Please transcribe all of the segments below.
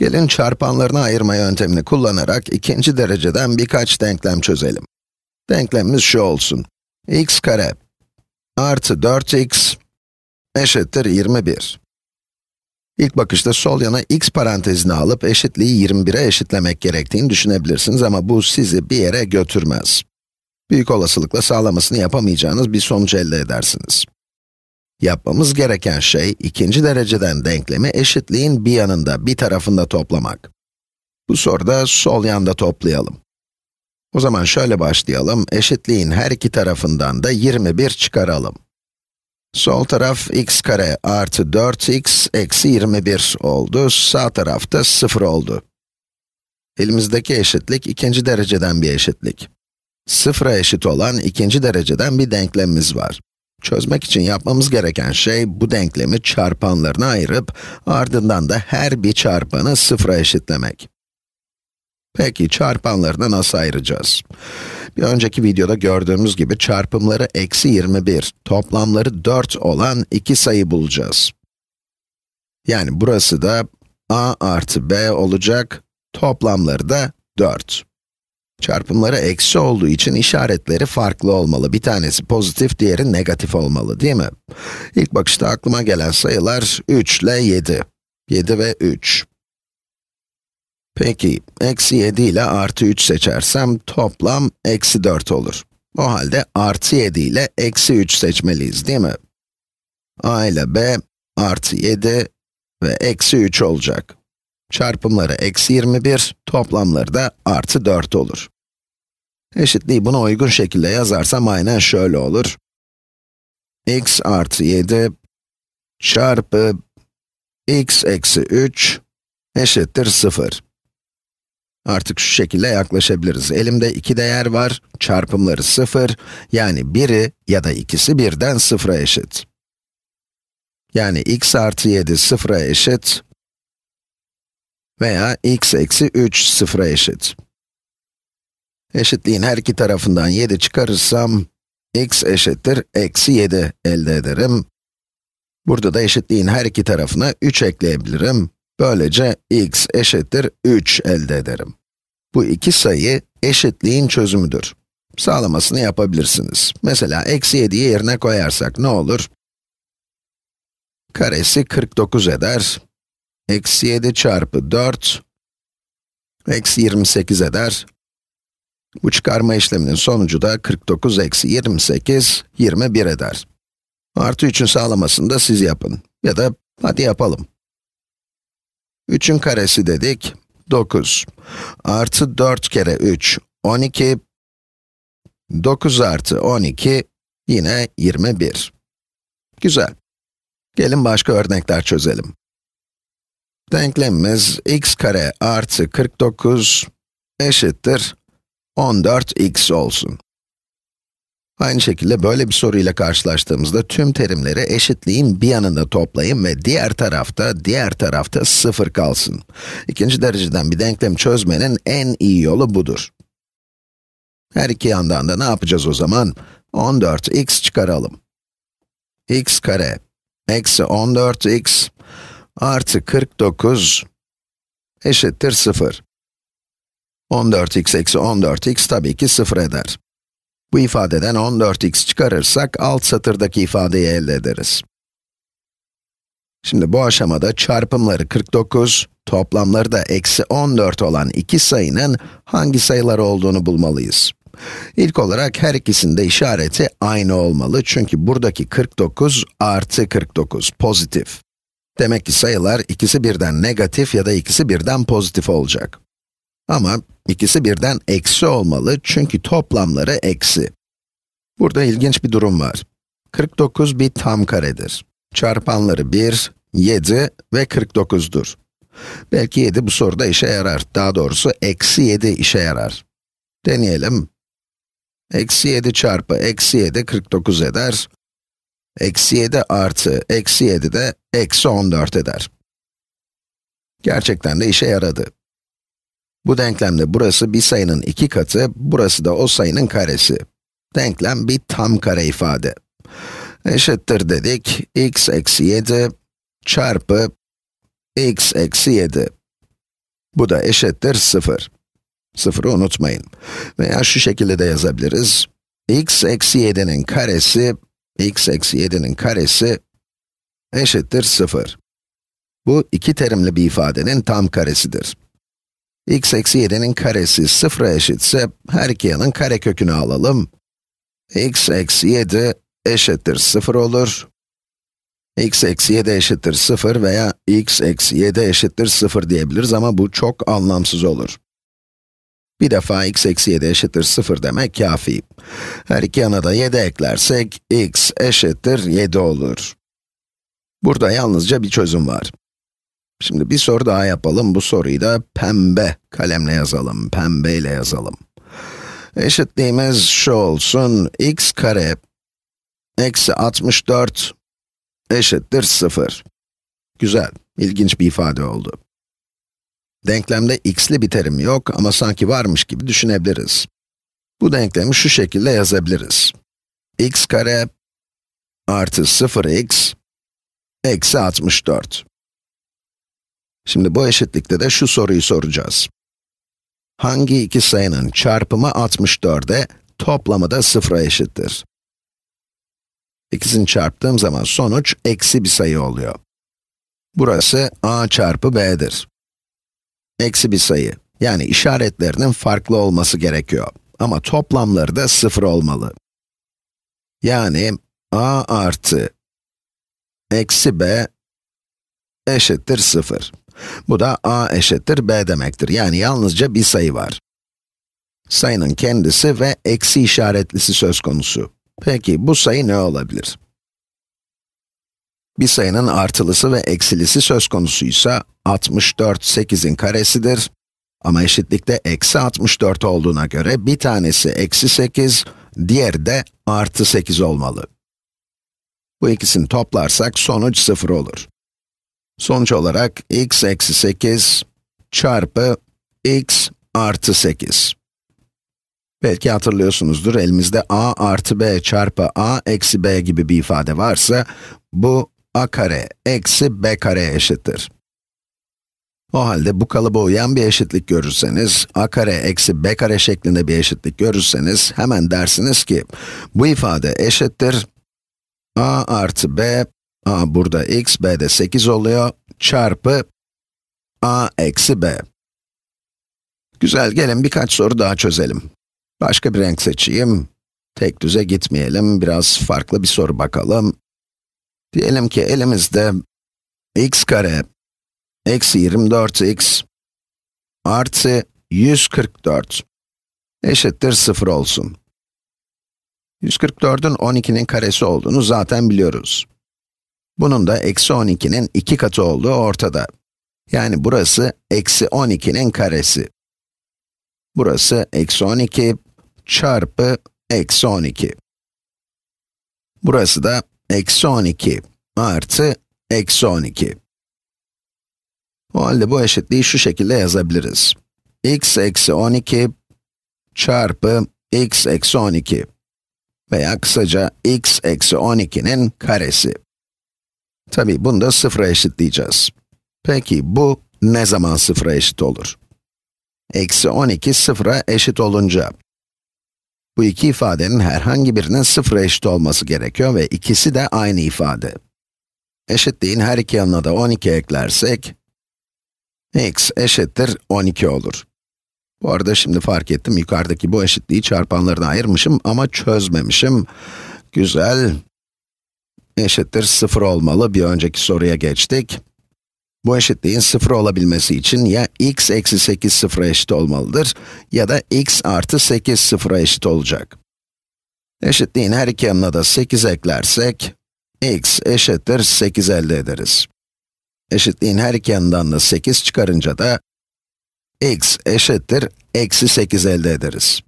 Gelin çarpanlarını ayırma yöntemini kullanarak ikinci dereceden birkaç denklem çözelim. Denklemimiz şu olsun. x kare artı 4x eşittir 21. İlk bakışta sol yana x parantezini alıp eşitliği 21'e eşitlemek gerektiğini düşünebilirsiniz ama bu sizi bir yere götürmez. Büyük olasılıkla sağlamasını yapamayacağınız bir sonuç elde edersiniz. Yapmamız gereken şey, ikinci dereceden denklemi eşitliğin bir yanında, bir tarafında toplamak. Bu soruda sol yanda toplayalım. O zaman şöyle başlayalım, eşitliğin her iki tarafından da 21 çıkaralım. Sol taraf x kare artı 4x eksi 21 oldu, sağ tarafta 0 oldu. Elimizdeki eşitlik ikinci dereceden bir eşitlik. Sıfıra eşit olan ikinci dereceden bir denklemimiz var. Çözmek için yapmamız gereken şey bu denklemi çarpanlarına ayırıp ardından da her bir çarpanı sıfıra eşitlemek. Peki çarpanlarını nasıl ayıracağız? Bir önceki videoda gördüğümüz gibi çarpımları eksi 21, toplamları 4 olan iki sayı bulacağız. Yani burası da a artı b olacak, toplamları da 4. Çarpımları eksi olduğu için işaretleri farklı olmalı. Bir tanesi pozitif, diğeri negatif olmalı değil mi? İlk bakışta aklıma gelen sayılar 3 ile 7. 7 ve 3. Peki, eksi 7 ile artı 3 seçersem toplam eksi 4 olur. O halde artı 7 ile eksi 3 seçmeliyiz değil mi? a ile b artı 7 ve eksi 3 olacak. Çarpımları eksi 21, toplamları da artı 4 olur. Eşitliği buna uygun şekilde yazarsam aynen şöyle olur. x artı 7 çarpı x eksi 3 eşittir 0. Artık şu şekilde yaklaşabiliriz. Elimde iki değer var, çarpımları 0, yani biri ya da ikisi birden 0'a eşit. Yani x artı 7 0'a eşit, veya x eksi 3 sıfıra eşit. Eşitliğin her iki tarafından 7 çıkarırsam, x eşittir eksi 7 elde ederim. Burada da eşitliğin her iki tarafına 3 ekleyebilirim. Böylece x eşittir 3 elde ederim. Bu iki sayı eşitliğin çözümüdür. Sağlamasını yapabilirsiniz. Mesela eksi 7'yi yerine koyarsak ne olur? Karesi 49 eder. Eksi 7 çarpı 4, eksi 28 eder. Bu çıkarma işleminin sonucu da 49 eksi 28, 21 eder. Artı 3'ün sağlamasını da siz yapın. Ya da hadi yapalım. 3'ün karesi dedik, 9. Artı 4 kere 3, 12. 9 artı 12, yine 21. Güzel. Gelin başka örnekler çözelim. Denklemimiz x kare artı 49 eşittir 14x olsun. Aynı şekilde böyle bir soruyla karşılaştığımızda tüm terimleri eşitliğin bir yanında toplayın ve diğer tarafta, diğer tarafta sıfır kalsın. İkinci dereceden bir denklem çözmenin en iyi yolu budur. Her iki yandan da ne yapacağız o zaman? 14x çıkaralım. x kare eksi 14x artı 49 eşittir 0. 14x eksi 14x tabii ki 0 eder. Bu ifadeden 14x çıkarırsak alt satırdaki ifadeyi elde ederiz. Şimdi bu aşamada çarpımları 49, toplamları da eksi 14 olan iki sayının hangi sayılar olduğunu bulmalıyız. İlk olarak her ikisinde işareti aynı olmalı çünkü buradaki 49 artı 49 pozitif. Demek ki sayılar ikisi birden negatif ya da ikisi birden pozitif olacak. Ama ikisi birden eksi olmalı çünkü toplamları eksi. Burada ilginç bir durum var. 49 bir tam karedir. Çarpanları 1, 7 ve 49'dur. Belki 7 bu soruda işe yarar. Daha doğrusu eksi 7 işe yarar. Deneyelim. Eksi 7 çarpı eksi 7 49 eder. Eksi 7 artı eksi 7 de eksi 14 eder. Gerçekten de işe yaradı. Bu denklemde burası bir sayının iki katı, burası da o sayının karesi. Denklem bir tam kare ifade. Eşittir dedik, x eksi 7 çarpı x eksi 7. Bu da eşittir 0. Sıfırı unutmayın. Veya şu şekilde de yazabiliriz. x eksi 7'nin karesi, x eksi 7'nin karesi eşittir 0. Bu iki terimli bir ifadenin tam karesidir. x eksi 7'nin karesi 0'a eşitse, her iki yanın kare kökünü alalım. x eksi 7 eşittir 0 olur. x eksi 7 eşittir 0 veya x eksi 7 eşittir 0 diyebiliriz ama bu çok anlamsız olur. Bir defa x eksi 7 eşittir 0 demek kafi. Her iki yana da 7 eklersek, x eşittir 7 olur. Burada yalnızca bir çözüm var. Şimdi bir soru daha yapalım. Bu soruyu da pembe kalemle yazalım. Pembe ile yazalım. Eşitliğimiz şu olsun. x kare eksi 64 eşittir 0. Güzel, ilginç bir ifade oldu. Denklemde x'li bir terim yok ama sanki varmış gibi düşünebiliriz. Bu denklemi şu şekilde yazabiliriz. x kare artı 0x Eksi 64. Şimdi bu eşitlikte de şu soruyu soracağız. Hangi iki sayının çarpımı 64'e, toplamı da 0'a eşittir? İkisini çarptığım zaman sonuç eksi bir sayı oluyor. Burası a çarpı b'dir. Eksi bir sayı, yani işaretlerinin farklı olması gerekiyor. Ama toplamları da 0 olmalı. Yani a artı eksi b eşittir 0. Bu da a eşittir b demektir. Yani yalnızca bir sayı var. Sayının kendisi ve eksi işaretlisi söz konusu. Peki bu sayı ne olabilir? Bir sayının artılısı ve eksilisi söz konusuysa 64 8'in karesidir. Ama eşitlikte eksi 64 olduğuna göre bir tanesi eksi 8, diğeri de artı 8 olmalı. Bu ikisini toplarsak sonuç 0 olur. Sonuç olarak x eksi 8 çarpı x artı 8. Belki hatırlıyorsunuzdur, elimizde a artı b çarpı a eksi b gibi bir ifade varsa, bu a kare eksi b kare eşittir. O halde bu kalıba uyan bir eşitlik görürseniz, a kare eksi b kare şeklinde bir eşitlik görürseniz, hemen dersiniz ki, bu ifade eşittir a artı b, a burada x, b de 8 oluyor, çarpı a eksi b. Güzel, gelin birkaç soru daha çözelim. Başka bir renk seçeyim. Tek düze gitmeyelim, biraz farklı bir soru bakalım. Diyelim ki elimizde x kare eksi 24x artı 144 eşittir 0 olsun. 144'ün 12'nin karesi olduğunu zaten biliyoruz. Bunun da eksi 12'nin 2 katı olduğu ortada. Yani burası eksi 12'nin karesi. Burası eksi 12 çarpı eksi 12. Burası da eksi 12 artı eksi 12. O halde bu eşitliği şu şekilde yazabiliriz. x eksi 12 çarpı x eksi 12 veya kısaca x eksi 12'nin karesi. Tabi bunu da sıfıra eşitleyeceğiz. Peki bu ne zaman sıfıra eşit olur? Eksi 12 sıfıra eşit olunca. Bu iki ifadenin herhangi birinin sıfıra eşit olması gerekiyor ve ikisi de aynı ifade. Eşitliğin her iki yanına da 12 eklersek, x eşittir 12 olur. Bu arada şimdi fark ettim, yukarıdaki bu eşitliği çarpanlarına ayırmışım ama çözmemişim. Güzel. Eşittir 0 olmalı, bir önceki soruya geçtik. Bu eşitliğin 0 olabilmesi için ya x eksi 8 sıfıra eşit olmalıdır ya da x artı 8 sıfıra eşit olacak. Eşitliğin her iki yanına da 8 eklersek, x eşittir 8 elde ederiz. Eşitliğin her iki yanından da 8 çıkarınca da x eşittir eksi 8 elde ederiz.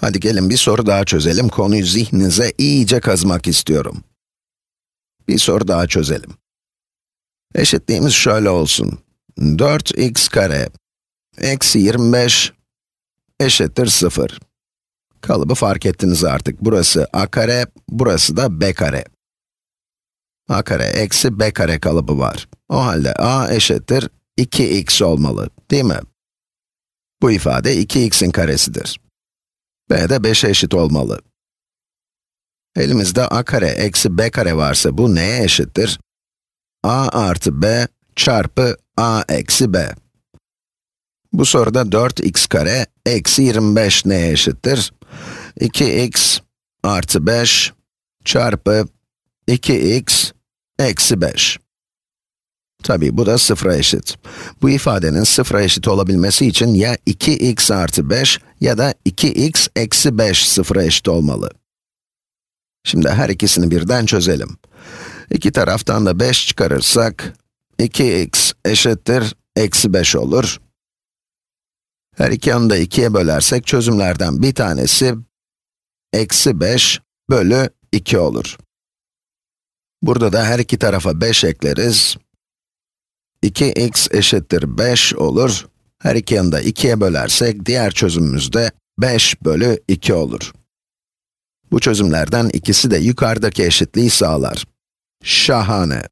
Hadi gelin bir soru daha çözelim. Konuyu zihninize iyice kazmak istiyorum. Bir soru daha çözelim. Eşitliğimiz şöyle olsun. 4x kare eksi 25 eşittir 0. Kalıbı fark ettiniz artık. Burası a kare, burası da b kare. a kare eksi b kare kalıbı var. O halde a eşittir 2x olmalı, değil mi? Bu ifade 2x'in karesidir. b de 5'e eşit olmalı. Elimizde a kare eksi b kare varsa bu neye eşittir? a artı b çarpı a eksi b. Bu soruda 4x kare eksi 25 neye eşittir? 2x artı 5 çarpı 2x eksi 5. Tabii bu da sıfıra eşit. Bu ifadenin sıfıra eşit olabilmesi için ya 2x artı 5 ya da 2x eksi 5 sıfıra eşit olmalı. Şimdi her ikisini birden çözelim. İki taraftan da 5 çıkarırsak, 2x eşittir eksi 5 olur. Her iki yanı da 2'ye bölersek çözümlerden bir tanesi eksi 5 bölü 2 olur. Burada da her iki tarafa 5 ekleriz. 2x eşittir 5 olur. Her iki yanı da 2'ye bölersek, diğer çözümümüz de 5 bölü 2 olur. Bu çözümlerden ikisi de yukarıdaki eşitliği sağlar. Şahane!